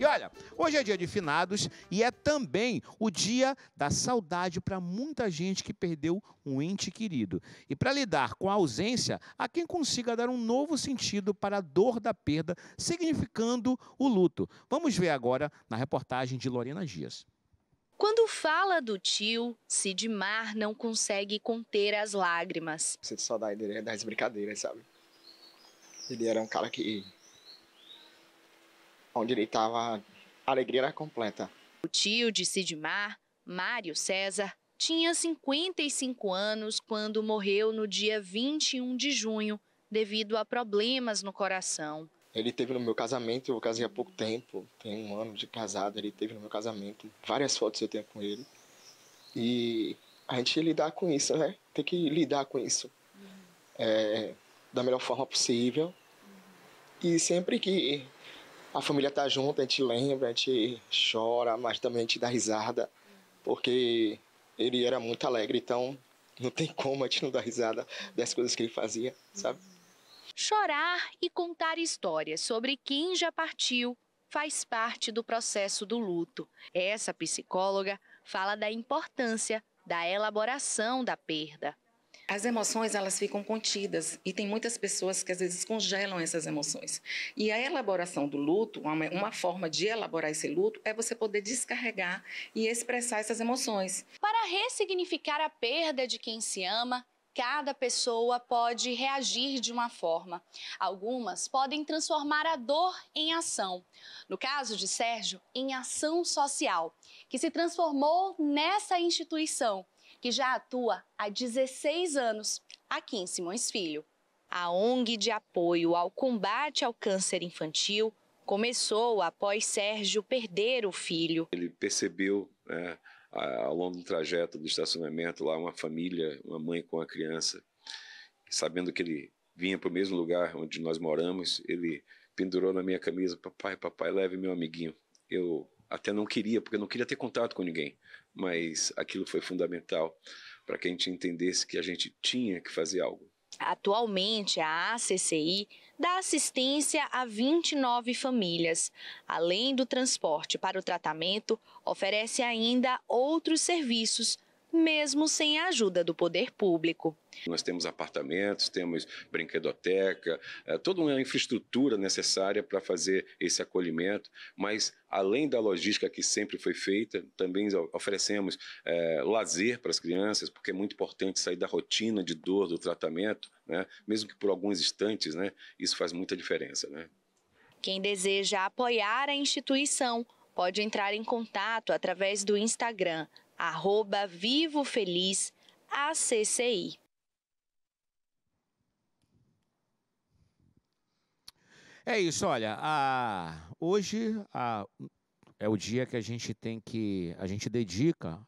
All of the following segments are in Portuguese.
E olha, hoje é dia de finados e é também o dia da saudade para muita gente que perdeu um ente querido. E para lidar com a ausência, há quem consiga dar um novo sentido para a dor da perda, significando o luto. Vamos ver agora na reportagem de Lorena Dias. Quando fala do tio, Sidmar não consegue conter as lágrimas. Sinto saudade dele é das brincadeiras, sabe? Ele era um cara que onde ele estava, a alegria era completa. O tio de Sidmar, Mário César, tinha 55 anos quando morreu no dia 21 de junho devido a problemas no coração. Ele teve no meu casamento, eu casei há pouco tempo, tem um ano de casado, ele teve no meu casamento, várias fotos eu tenho com ele. E a gente lidar com isso, né? Tem que lidar com isso uhum. é, da melhor forma possível. Uhum. E sempre que a família tá junto, a gente lembra, a gente chora, mas também a gente dá risada, porque ele era muito alegre, então não tem como a gente não dar risada das coisas que ele fazia, sabe? Chorar e contar histórias sobre quem já partiu faz parte do processo do luto. Essa psicóloga fala da importância da elaboração da perda as emoções elas ficam contidas e tem muitas pessoas que às vezes congelam essas emoções. E a elaboração do luto, uma, uma forma de elaborar esse luto é você poder descarregar e expressar essas emoções. Para ressignificar a perda de quem se ama, cada pessoa pode reagir de uma forma. Algumas podem transformar a dor em ação. No caso de Sérgio, em ação social, que se transformou nessa instituição que já atua há 16 anos aqui em Simões Filho. A ONG de apoio ao combate ao câncer infantil começou após Sérgio perder o filho. Ele percebeu, né, ao longo do trajeto do estacionamento, lá uma família, uma mãe com a criança, sabendo que ele vinha para o mesmo lugar onde nós moramos, ele pendurou na minha camisa: Papai, papai, leve meu amiguinho. Eu até não queria, porque eu não queria ter contato com ninguém, mas aquilo foi fundamental para que a gente entendesse que a gente tinha que fazer algo. Atualmente, a ACCI dá assistência a 29 famílias. Além do transporte para o tratamento, oferece ainda outros serviços mesmo sem a ajuda do poder público. Nós temos apartamentos, temos brinquedoteca, eh, toda uma infraestrutura necessária para fazer esse acolhimento, mas além da logística que sempre foi feita, também oferecemos é, lazer para as crianças, porque é muito importante sair da rotina de dor do tratamento, né? mesmo que por alguns instantes, né? isso faz muita diferença. Né? Quem deseja apoiar a instituição pode entrar em contato através do Instagram arroba Vivo Feliz ACCI. É isso, olha, a, hoje a, é o dia que a gente tem que, a gente dedica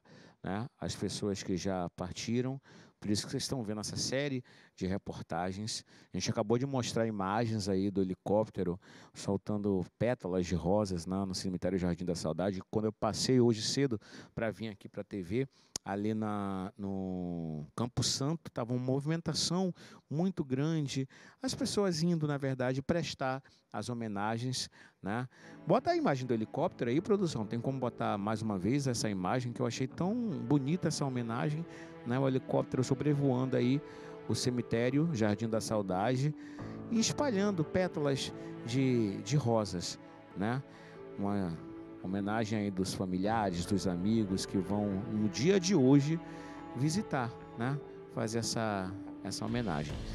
né, as pessoas que já partiram, por isso que vocês estão vendo essa série de reportagens. A gente acabou de mostrar imagens aí do helicóptero soltando pétalas de rosas né, no cemitério Jardim da Saudade. Quando eu passei hoje cedo para vir aqui para a TV, ali na, no Campo Santo, estava uma movimentação muito grande, as pessoas indo, na verdade, prestar as homenagens. Né? Bota a imagem do helicóptero aí, produção, tem como botar mais uma vez essa imagem, que eu achei tão bonita essa homenagem, né? o helicóptero sobrevoando aí o cemitério Jardim da Saudade e espalhando pétalas de, de rosas. Né? Uma Homenagem aí dos familiares, dos amigos que vão no dia de hoje visitar, né? Fazer essa, essa homenagem.